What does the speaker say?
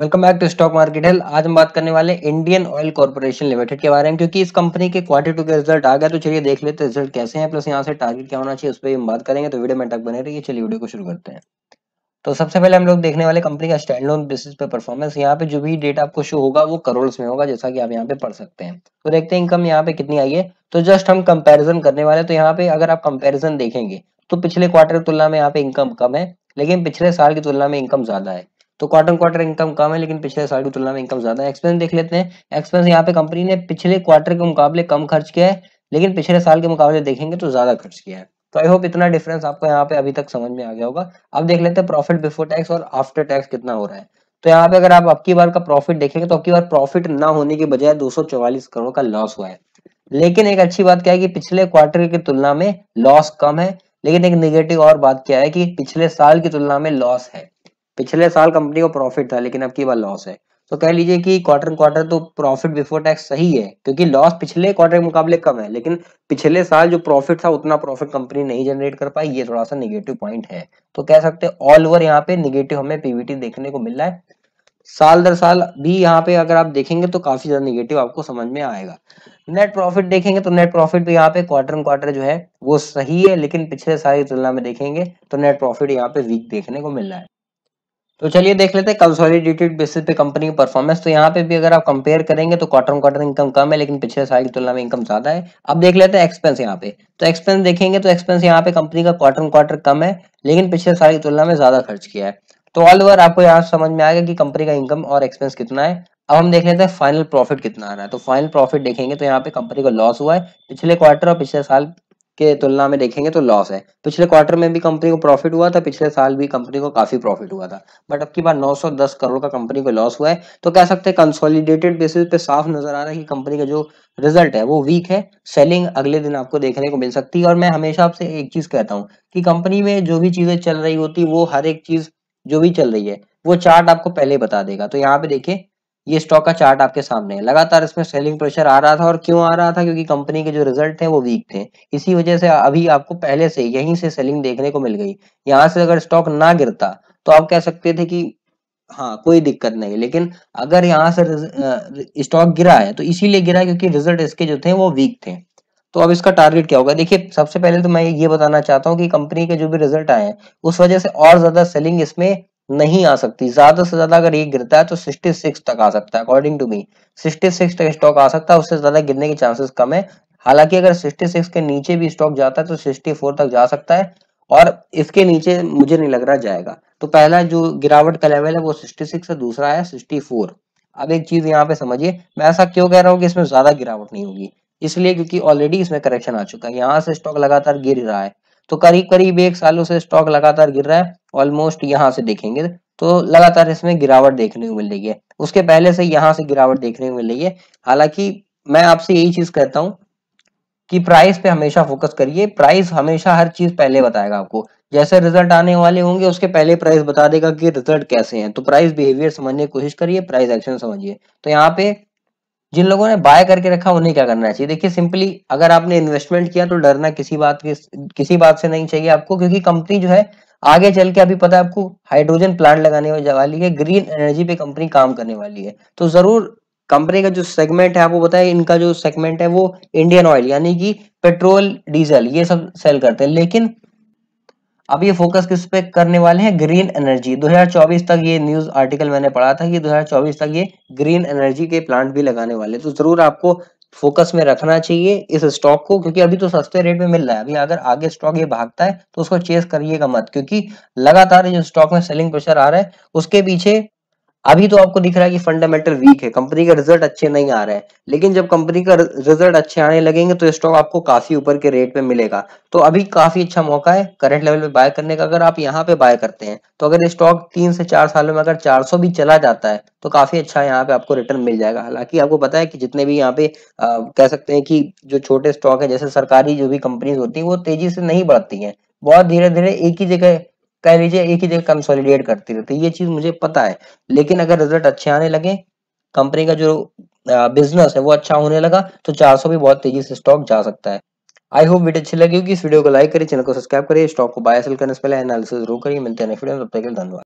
welcome back to stock market हेल आज हम बात करने वाले इंडियन ऑयल कॉर्पोरेशन लिमिटेड के बारे में क्योंकि इस कंपनी के क्वार्टर टू के रिजल्ट आ गया तो चलिए देख लेते हैं रिजल्ट कैसे हैं प्लस यहाँ से टारगेट क्या होना चाहिए उस पर हम बात करेंगे तो वीडियो में तक बने रहिए चलिए वीडियो को शुरू करते हैं तो सबसे पहले हम लोग देखने वाले कंपनी का स्टैंड लोन बेसिस पे परफॉर्मेंस यहाँ पे जो भी डेटा आपको शो होगा वो करोड़ में होगा जैसा कि आप यहाँ पे पढ़ सकते हैं तो देखते हैं इनकम यहाँ पे कितनी आई है तो जस्ट हम कंपेरिजन करने वाले तो यहाँ पे अगर आप कंपेरिजन देखेंगे तो पिछले क्वार्टर की तुलना में यहाँ पे इनकम कम है लेकिन पिछले साल की तुलना में इनकम ज्यादा है तो क्वार्टर क्वार्टर इनकम कम है लेकिन पिछले साल की तुलना में इनकम ज्यादा है एक्सपेंस देख लेते हैं एक्सपेंस यहाँ पे कंपनी ने पिछले क्वार्टर के मुकाबले कम खर्च किया है लेकिन पिछले साल के मुकाबले देखेंगे तो ज्यादा खर्च किया है तो आई होप इतना डिफरेंस आपको यहाँ पे अभी तक समझ में आ गया होगा अब देख लेते हैं प्रॉफिट बिफोर टैक्स और आफ्टर टैक्स कितना हो रहा है तो यहाँ पे अगर आप अब बार का प्रॉफिट देखेंगे तो अब बार प्रॉफिट ना होने के बजाय दो करोड़ का लॉस हुआ है लेकिन एक अच्छी बात क्या है कि पिछले क्वार्टर की तुलना में लॉस कम है लेकिन एक निगेटिव और बात क्या है कि पिछले साल की तुलना में लॉस है पिछले साल कंपनी को प्रॉफिट था लेकिन अब की बार लॉस है तो कह लीजिए कि क्वार्टर क्वार्टर तो प्रॉफिट बिफोर टैक्स सही है क्योंकि लॉस पिछले क्वार्टर के मुकाबले कम है लेकिन पिछले साल जो प्रॉफिट था उतना प्रॉफिट कंपनी नहीं जनरेट कर पाई ये थोड़ा सा निगेटिव पॉइंट है तो कह सकते हैं ऑल ओवर यहाँ पे निगेटिव हमें पीवीटी देखने को मिल रहा है साल दर साल भी यहाँ पे अगर आप देखेंगे तो काफी ज्यादा निगेटिव आपको समझ में आएगा नेट प्रॉफिट देखेंगे तो नेट प्रॉफिट भी यहाँ पे क्वार्टर क्वार्टर जो है वो सही है लेकिन पिछले साल की तुलना में देखेंगे तो नेट प्रॉफिट यहाँ पे वीक देखने को मिल रहा है तो चलिए देख लेते हैं कंसोलिडेटेड बेसिस पे कंपनी की परफॉर्मेंस तो यहाँ पे भी अगर आप कंपेयर करेंगे तो क्वार्टर क्वार्टर इनकम कम है लेकिन पिछले साल की तुलना में इनकम ज्यादा है अब देख लेते हैं एक्सपेंस यहाँ पे तो एक्सपेंस देखेंगे तो एक्सपेंस यहाँ पे कंपनी का क्वार्टर क्वार्टर कम है लेकिन पिछले साल की तुलना में ज्यादा खर्च किया है तो ऑल ओवर आपको यहाँ समझ में आएगा कि कंपनी का इनकम और एक्सपेंस कितना है अब हम देख लेते हैं फाइनल प्रॉफिट कितना आ रहा है तो फाइनल प्रॉफिट देखेंगे तो यहाँ पे कंपनी का लॉस हुआ है पिछले क्वार्टर और पिछले साल के तुलना में देखेंगे तो लॉस है पिछले क्वार्टर में भी कंपनी को प्रॉफिट हुआ था पिछले साल भी कंपनी को काफी प्रॉफिट हुआ था बट अब की बार 910 करोड़ का कंपनी को लॉस हुआ है तो कह सकते हैं कंसोलिडेटेड बेसिस पे साफ नजर आ रहा है कि कंपनी का जो रिजल्ट है वो वीक है सेलिंग अगले दिन आपको देखने को मिल सकती है और मैं हमेशा आपसे एक चीज कहता हूँ कि कंपनी में जो भी चीजें चल रही होती वो हर एक चीज जो भी चल रही है वो चार्ट आपको पहले बता देगा तो यहाँ पे देखिए ये स्टॉक का चार्ट आपके सामने है लगातार इसमें सेलिंग प्रेशर आ रहा था और क्यों आ रहा था क्योंकि कंपनी के जो रिजल्ट थे वो वीक थे इसी वजह से अभी आपको पहले से यहीं से सेलिंग देखने को मिल गई यहाँ से अगर स्टॉक ना गिरता तो आप कह सकते थे कि हाँ कोई दिक्कत नहीं लेकिन अगर यहाँ से स्टॉक गिरा है तो इसीलिए गिरा क्योंकि रिजल्ट इसके जो थे वो वीक थे तो अब इसका टारगेट क्या होगा देखिए सबसे पहले तो मैं ये बताना चाहता हूँ कि कंपनी के जो भी रिजल्ट आए हैं उस वजह से और ज्यादा सेलिंग इसमें नहीं आ सकती ज्यादा से ज्यादा अगर ये गिरता है तो 66 तक आ सकता है अकॉर्डिंग टू मी 66 तक स्टॉक आ सकता है उससे ज्यादा गिरने के चांसेस कम है हालांकि अगर 66 के नीचे भी स्टॉक जाता है तो 64 तक जा सकता है और इसके नीचे मुझे नहीं लग रहा जाएगा तो पहला जो गिरावट का लेवल है वो सिक्सटी है दूसरा है फोर अब एक चीज यहाँ पे समझिए मैं ऐसा क्यों कह रहा हूँ कि इसमें ज्यादा गिरावट नहीं होगी इसलिए क्योंकि ऑलरेडी इसमें करेक्शन आ चुका है यहाँ से स्टॉक लगातार गिर रहा है तो करीब करीब एक सालों से स्टॉक लगातार गिर रहा है ऑलमोस्ट यहाँ से देखेंगे तो लगातार इसमें गिरावट देखने को मिल रही है उसके पहले से यहाँ से गिरावट देखने को मिल रही है हालांकि मैं आपसे यही चीज कहता हूँ कि प्राइस पे हमेशा फोकस करिए प्राइस हमेशा हर चीज पहले बताएगा आपको जैसे रिजल्ट आने वाले होंगे उसके पहले प्राइस बता देगा कि रिजल्ट कैसे हैं तो प्राइस बिहेवियर समझने की कोशिश करिए प्राइस एक्शन समझिए तो यहाँ पे जिन लोगों ने बाय करके रखा उन्हें क्या करना चाहिए देखिए सिंपली अगर आपने इन्वेस्टमेंट किया तो डरना किसी बात के किसी बात से नहीं चाहिए आपको क्योंकि कंपनी जो है आगे चल के अभी पता है आपको हाइड्रोजन प्लांट लगाने वाली है ग्रीन एनर्जी पे कंपनी काम करने वाली है तो जरूर कंपनी का जो सेगमेंट है आपको बताया इनका जो सेगमेंट है वो इंडियन ऑयल यानी कि पेट्रोल डीजल ये सब सेल करते हैं लेकिन अब ये फोकस किस पे करने वाले हैं ग्रीन एनर्जी 2024 तक ये न्यूज आर्टिकल मैंने पढ़ा था कि 2024 तक ये ग्रीन एनर्जी के प्लांट भी लगाने वाले तो जरूर आपको फोकस में रखना चाहिए इस स्टॉक को क्योंकि अभी तो सस्ते रेट में मिल रहा है अभी अगर आगे स्टॉक ये भागता है तो उसको चेस करिएगा मत क्योंकि लगातार जो स्टॉक में सेलिंग प्रेशर आ रहा है उसके पीछे अभी तो आपको दिख रहा है कि फंडामेंटल वीक है कंपनी का रिजल्ट अच्छे नहीं आ रहे हैं लेकिन जब कंपनी का रिजल्ट अच्छे आने लगेंगे तो स्टॉक आपको काफी ऊपर के रेट पे मिलेगा तो अभी काफी अच्छा मौका है करंट लेवल पे बाय करने का अगर आप यहाँ पे बाय करते हैं तो अगर स्टॉक तीन से चार सालों में अगर चार भी चला जाता है तो काफी अच्छा यहाँ पे आपको रिटर्न मिल जाएगा हालांकि आपको पता है कि जितने भी यहाँ पे कह सकते हैं कि जो छोटे स्टॉक है जैसे सरकारी जो भी कंपनीज होती है वो तेजी से नहीं बढ़ती है बहुत धीरे धीरे एक ही जगह कह लीजिए एक ही जगह कंसोलिडेट करती रहती है ये चीज मुझे पता है लेकिन अगर रिजल्ट अच्छे आने लगे कंपनी का जो बिजनेस है वो अच्छा होने लगा तो 400 भी बहुत तेजी से स्टॉक जा सकता है आई होप वीडियो अच्छी लगी होगी इस वीडियो को लाइक करिए चैनल को सब्सक्राइब करिए स्टॉक को बाय सेल करने से पहले एनालिसिस जरूर करिए मिलते हैं नेक्स्ट वीडियो में तब तक के लिए धन्यवाद